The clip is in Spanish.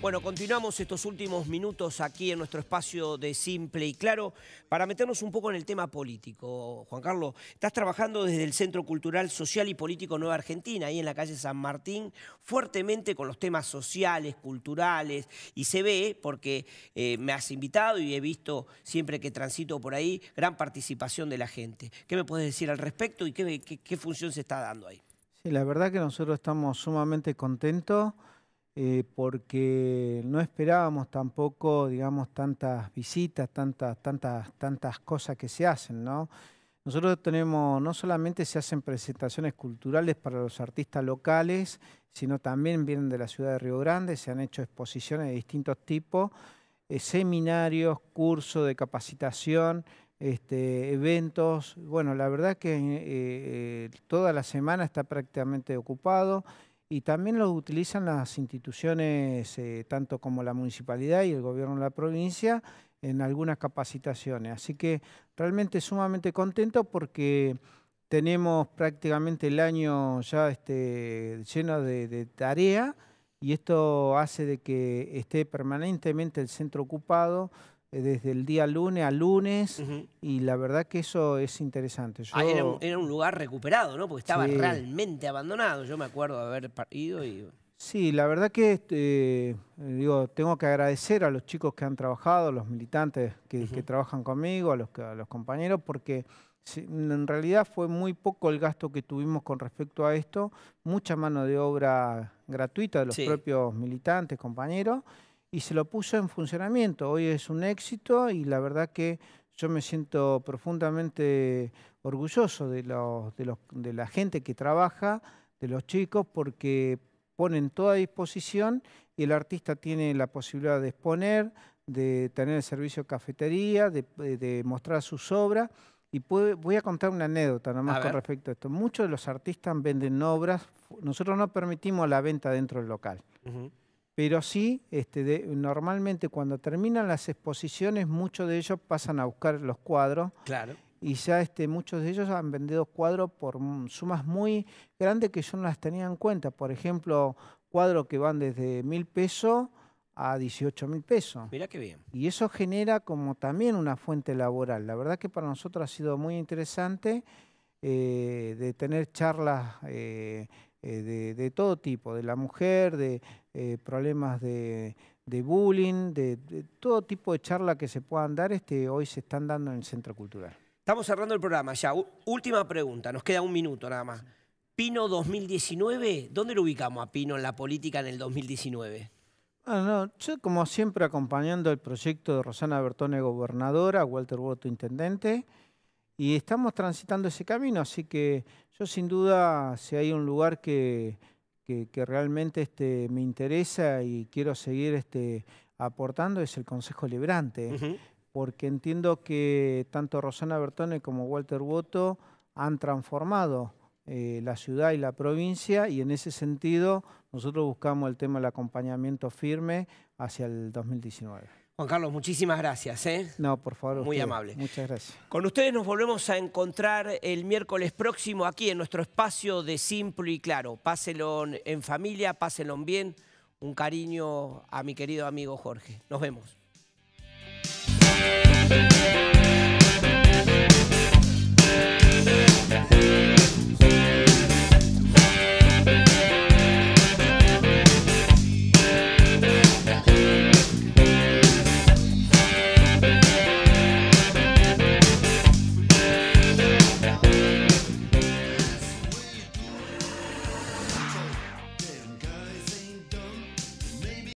Bueno, continuamos estos últimos minutos aquí en nuestro espacio de Simple y Claro para meternos un poco en el tema político. Juan Carlos, estás trabajando desde el Centro Cultural Social y Político Nueva Argentina, ahí en la calle San Martín, fuertemente con los temas sociales, culturales, y se ve, porque eh, me has invitado y he visto siempre que transito por ahí, gran participación de la gente. ¿Qué me puedes decir al respecto y qué función se está dando ahí? Sí, la verdad que nosotros estamos sumamente contentos. Eh, porque no esperábamos tampoco, digamos, tantas visitas, tantas, tantas, tantas cosas que se hacen, ¿no? Nosotros tenemos, no solamente se hacen presentaciones culturales para los artistas locales, sino también vienen de la ciudad de Río Grande, se han hecho exposiciones de distintos tipos, eh, seminarios, cursos de capacitación, este, eventos. Bueno, la verdad que eh, toda la semana está prácticamente ocupado y también lo utilizan las instituciones, eh, tanto como la municipalidad y el gobierno de la provincia, en algunas capacitaciones. Así que realmente sumamente contento porque tenemos prácticamente el año ya este, lleno de, de tarea y esto hace de que esté permanentemente el centro ocupado eh, desde el día lunes a lunes y la verdad que eso es interesante. Ah, era, un, lugar recuperado, ¿no? Porque estaba realmente abandonado. Yo me acuerdo de haber ido y... Sí, la verdad que este, eh, digo, tengo que agradecer a los chicos que han trabajado, a los militantes que, trabajan conmigo, a los, los compañeros, porque en realidad fue muy poco el gasto que tuvimos con respecto a esto, mucha mano de obra gratuita de los propios militantes, compañeros, y se lo puso en funcionamiento. Hoy es un éxito y la verdad que yo me siento profundamente orgulloso de, los, de, los, de la gente que trabaja, de los chicos, porque ponen toda a disposición y el artista tiene la posibilidad de exponer, de tener el servicio de cafetería, de, de mostrar sus obras. Y voy a contar una anécdota nomás con respecto a esto. Muchos de los artistas venden obras, nosotros no permitimos la venta dentro del local pero sí, este, normalmente cuando terminan las exposiciones, muchos de ellos pasan a buscar los cuadros. Claro. Y ya este, muchos de ellos han vendido cuadros por sumas muy grandes que yo no las tenía en cuenta. Por ejemplo, cuadros que van desde mil pesos a 18 mil pesos. Mira qué bien. Y eso genera como también una fuente laboral. La verdad que para nosotros ha sido muy interesante eh, de tener charlas. Eh, eh, de, todo tipo, de la mujer, de eh, problemas de, de bullying, de, todo tipo de charla que se puedan dar, este, hoy se están dando en el Centro Cultural. Estamos cerrando el programa ya. última pregunta, nos queda un minuto nada más. Pino 2019, ¿dónde lo ubicamos a Pino en la política en el 2019? Ah, yo como siempre acompañando el proyecto de Rosana Bertone, gobernadora, Walter Boto, intendente y estamos transitando ese camino, así que yo sin duda, si hay un lugar que, realmente este, me interesa y quiero seguir este, aportando, es el Consejo Librante, ¿eh? porque entiendo que tanto Rosana Bertone como Walter Boto han transformado eh, la ciudad y la provincia y en ese sentido nosotros buscamos el tema del acompañamiento firme hacia el 2019. Juan Carlos, muchísimas gracias. ¿eh? No, por favor. Muy amable. Muchas gracias. Con ustedes nos volvemos a encontrar el miércoles próximo aquí en nuestro espacio de Simple y Claro. Pásenlo en familia, pásenlo bien. Un cariño a mi querido amigo Jorge. Nos vemos.